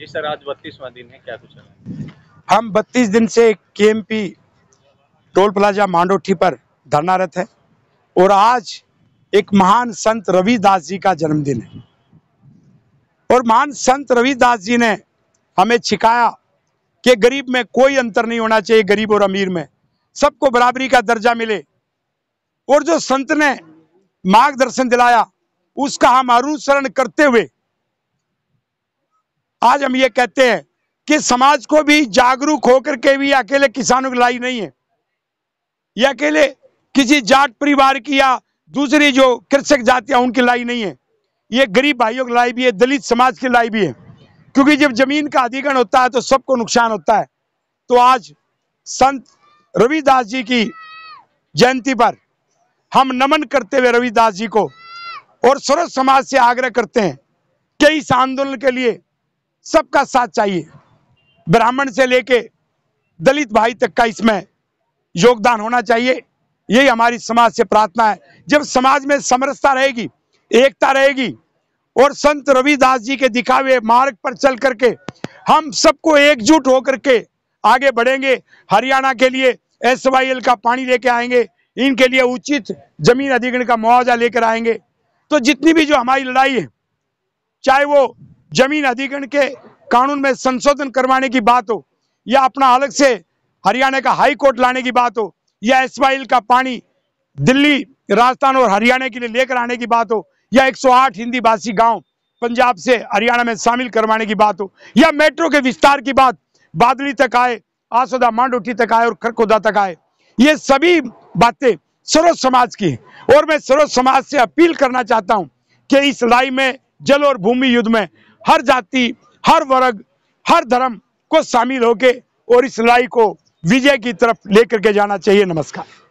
जी sir आज बत्तीसवा दिन है क्या कुछ हम बत्तीस दिन से के टोल प्लाजा मांडोठी पर धरनारत है और आज एक महान संत रविदास जी का जन्मदिन है और महान संत रविदास जी ने हमें छिखाया कि गरीब में कोई अंतर नहीं होना चाहिए गरीब और अमीर में सबको बराबरी का दर्जा मिले और जो संत ने मार्गदर्शन दिलाया उसका हम अनुसरण करते हुए आज हम ये कहते हैं कि समाज को भी जागरूक होकर के भी अकेले किसानों की लड़ाई नहीं है ये अकेले किसी जाट परिवार की या दूसरी जो कृषक जातियां उनकी लड़ाई नहीं है ये गरीब भाइयों की लड़ाई भी है दलित समाज की लड़ाई भी है क्योंकि जब जमीन का अधिकरण होता है तो सबको नुकसान होता है तो आज संत रविदास जी की जयंती पर हम नमन करते हुए रविदास जी को और सरस समाज से आग्रह करते हैं कि इस आंदोलन के लिए सबका साथ चाहिए ब्राह्मण से लेके दलित भाई तक का इसमें योगदान होना चाहिए यही हमारी समाज से प्रार्थना है जब समाज में समरसता रहेगी एकता रहेगी और संत रविदास जी के दिखावे मार्ग पर चल करके हम सबको एकजुट होकर के आगे बढ़ेंगे हरियाणा के लिए एस का पानी लेके आएंगे इनके लिए उचित जमीन अधिग्रहण का मुआवजा लेकर आएंगे तो जितनी भी जो हमारी लड़ाई है चाहे वो जमीन अधिग्रहण के कानून में संशोधन करवाने की बात हो या अपना अलग से हरियाणा का हाई कोर्ट लाने की बात हो या इसमाइल का पानी दिल्ली राजस्थान और हरियाणा के लिए लेकर आने की बात हो या 108 हिंदी भाषी गांव पंजाब से हरियाणा में शामिल करवाने की बात हो या मेट्रो के विस्तार की बात बादली तक आए आसोदा मांडोटी तक आए और खरखोदा तक आए ये सभी बातें सरोज समाज की है और मैं सरोज समाज से अपील करना चाहता हूँ कि इस लड़ाई में जल और भूमि युद्ध में हर जाति हर वर्ग हर धर्म को शामिल होके और इस लड़ाई को विजय की तरफ लेकर के जाना चाहिए नमस्कार